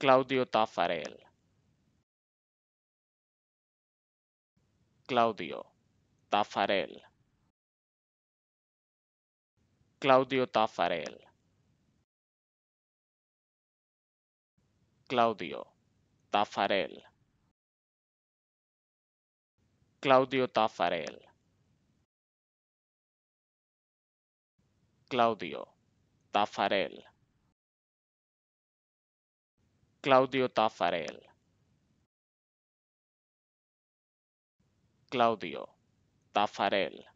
Claudio Tafarel. Claudio Tafarel. Claudio Tafarel. Claudio Tafarel. Claudio Tafarel. Claudio Tafarel. Claudio Tafarel. Claudio Tafarel.